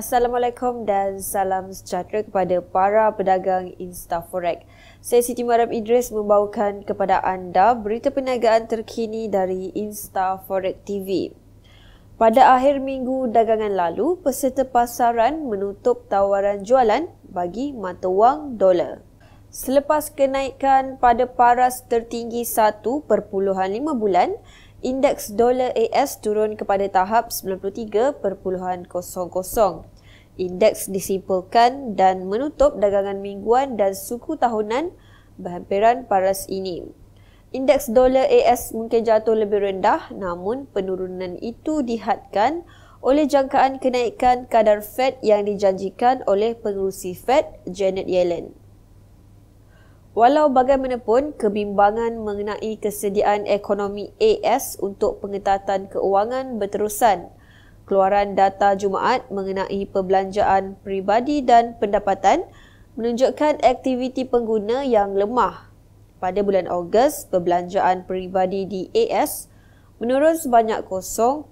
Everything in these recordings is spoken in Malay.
Assalamualaikum dan salam sejahtera kepada para pedagang InstaForex. Saya Siti Maram Idris membawakan kepada anda berita perniagaan terkini dari InstaForex TV. Pada akhir minggu dagangan lalu, peserta pasaran menutup tawaran jualan bagi mata wang dolar. Selepas kenaikan pada paras tertinggi 1.5 bulan, indeks dolar AS turun kepada tahap 93.00. Indeks disimpulkan dan menutup dagangan mingguan dan suku tahunan berhampiran paras ini. Indeks dolar AS mungkin jatuh lebih rendah namun penurunan itu dihadkan oleh jangkaan kenaikan kadar Fed yang dijanjikan oleh pengurusi Fed Janet Yellen. Walau bagaimanapun, kebimbangan mengenai kesediaan ekonomi AS untuk pengetatan keuangan berterusan. Keluaran data Jumaat mengenai perbelanjaan peribadi dan pendapatan menunjukkan aktiviti pengguna yang lemah. Pada bulan Ogos, perbelanjaan peribadi di AS menurun sebanyak 0.1%.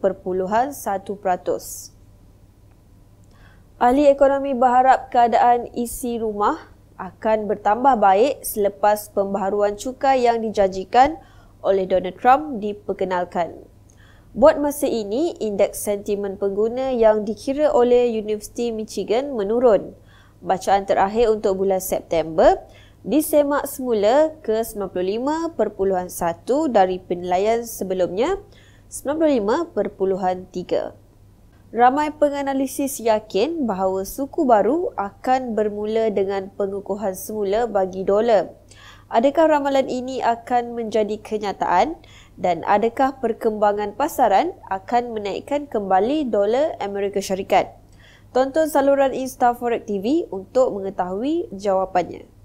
Ahli ekonomi berharap keadaan isi rumah akan bertambah baik selepas pembaharuan cukai yang dijanjikan oleh Donald Trump diperkenalkan. Buat masa ini, indeks sentimen pengguna yang dikira oleh University Michigan menurun. Bacaan terakhir untuk bulan September disemak semula ke 95.1 dari penilaian sebelumnya 95.3. Ramai penganalisis yakin bahawa suku baru akan bermula dengan pengukuhan semula bagi dolar. Adakah ramalan ini akan menjadi kenyataan dan adakah perkembangan pasaran akan menaikkan kembali dolar Amerika Syarikat? Tonton saluran InstaForex TV untuk mengetahui jawapannya.